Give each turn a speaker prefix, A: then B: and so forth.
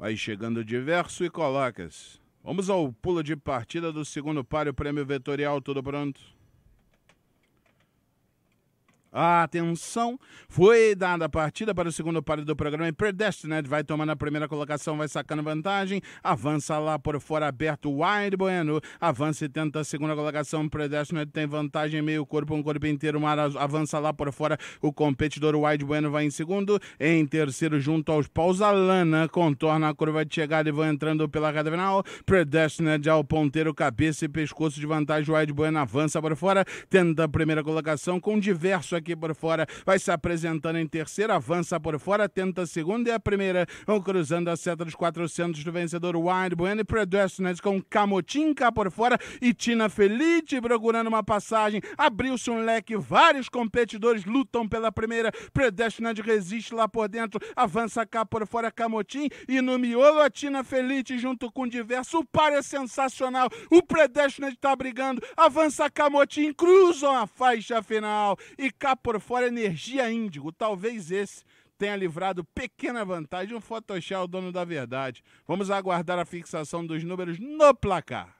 A: Vai chegando diverso e colocas. Vamos ao pulo de partida do segundo páreo prêmio vetorial, tudo pronto? A atenção foi dada a partida para o segundo par do programa e Predestined. Vai tomando a primeira colocação, vai sacando vantagem. Avança lá por fora aberto, Wide Bueno. Avança e tenta a segunda colocação. Predestined tem vantagem, meio corpo, um corpo inteiro. Mar avança lá por fora. O competidor Wide Bueno vai em segundo. Em terceiro, junto aos paus, Alana contorna a curva de chegada e vai entrando pela reta final. Predestined ao ponteiro, cabeça e pescoço de vantagem. Wide Bueno avança por fora, tenta a primeira colocação com diversos aqui por fora, vai se apresentando em terceira, avança por fora, tenta a segunda e a primeira, vão cruzando a seta dos 400 do vencedor Wide Bueno e Predestined com Camotim cá por fora e Tina Felice procurando uma passagem, abriu-se um leque, vários competidores lutam pela primeira, Predestined resiste lá por dentro, avança cá por fora Camotim e no miolo a Tina Felice junto com diversos o par é sensacional, o Predestined está brigando, avança Camotim, cruzam a faixa final e Camotim deixar por fora energia índigo. Talvez esse tenha livrado pequena vantagem. Um Photoshop é o dono da verdade. Vamos aguardar a fixação dos números no placar.